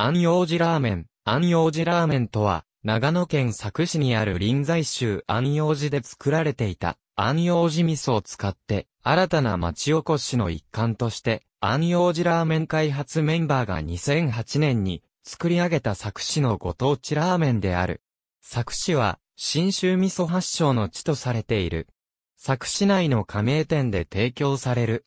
安陽寺ラーメン。安陽寺ラーメンとは、長野県佐久市にある臨済州安陽寺で作られていた、安陽寺味噌を使って、新たな町おこしの一環として、安陽寺ラーメン開発メンバーが2008年に作り上げた佐久市のご当地ラーメンである。佐久市は、新州味噌発祥の地とされている。佐久市内の加盟店で提供される。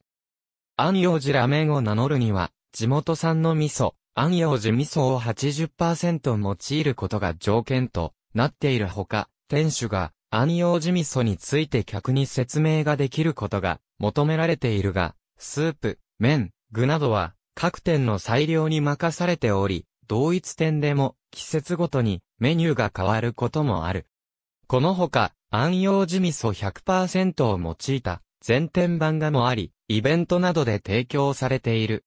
安陽寺ラーメンを名乗るには、地元産の味噌、安養寺味噌を80%用いることが条件となっているほか、店主が安養寺味噌について客に説明ができることが求められているが、スープ、麺、具などは各店の裁量に任されており、同一店でも季節ごとにメニューが変わることもある。このほか、安養寺味噌100%を用いた全店版画もあり、イベントなどで提供されている。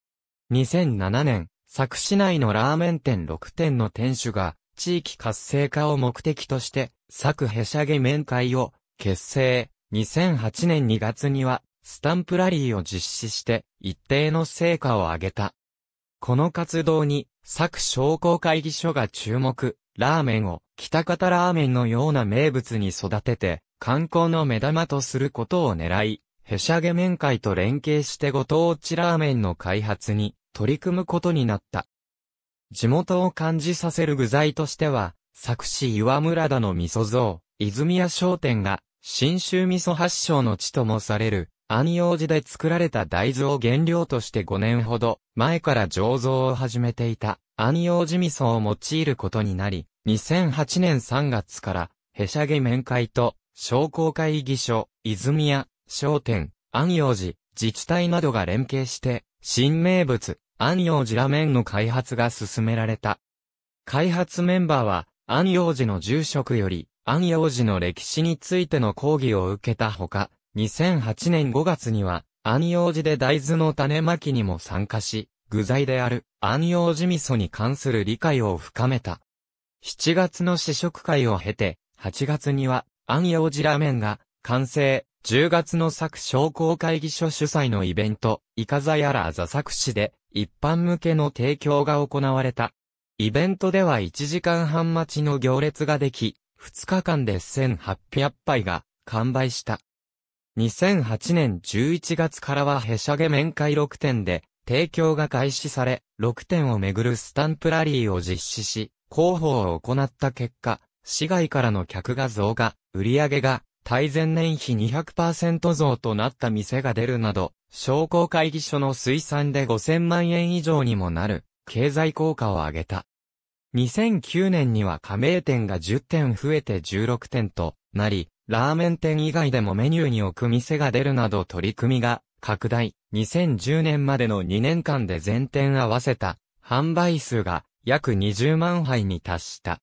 2007年、佐久市内のラーメン店6店の店主が、地域活性化を目的として、佐久へしゃげ面会を結成。2008年2月には、スタンプラリーを実施して、一定の成果を上げた。この活動に、佐久商工会議所が注目、ラーメンを、北方ラーメンのような名物に育てて、観光の目玉とすることを狙い、へしゃげ面会と連携してご当地ラーメンの開発に取り組むことになった。地元を感じさせる具材としては、作詞岩村田の味噌像、泉屋商店が、新州味噌発祥の地ともされる、安養寺で作られた大豆を原料として5年ほど前から醸造を始めていた安養寺味噌を用いることになり、2008年3月からへしゃげ面会と商工会議所、泉屋、商店、安養寺、自治体などが連携して新名物安陽寺ラメンの開発が進められた。開発メンバーは、安陽寺の住職より、安陽寺の歴史についての講義を受けたほか、2008年5月には、安陽寺で大豆の種まきにも参加し、具材である安陽寺味噌に関する理解を深めた。7月の試食会を経て、8月には安陽寺ラーメンが完成、10月の作商工会議所主催のイベント、イカザヤラーザ作詞で、一般向けの提供が行われた。イベントでは1時間半待ちの行列ができ、2日間で1800杯が完売した。2008年11月からはへしゃげ面会6点で、提供が開始され、6点をめぐるスタンプラリーを実施し、広報を行った結果、市外からの客が増加、売上が対前年比200%増となった店が出るなど、商工会議所の推算で5000万円以上にもなる、経済効果を上げた。2009年には加盟店が10店増えて16店となり、ラーメン店以外でもメニューに置く店が出るなど取り組みが拡大。2010年までの2年間で全店合わせた販売数が約20万杯に達した。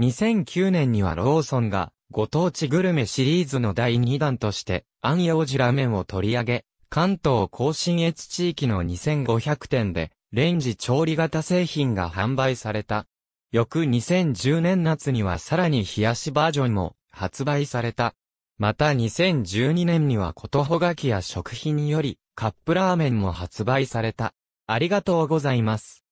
2009年にはローソンがご当地グルメシリーズの第2弾として、安陽寺ラーメンを取り上げ、関東甲信越地域の2500店で、レンジ調理型製品が販売された。翌2010年夏にはさらに冷やしバージョンも発売された。また2012年にはことほがきや食品よりカップラーメンも発売された。ありがとうございます。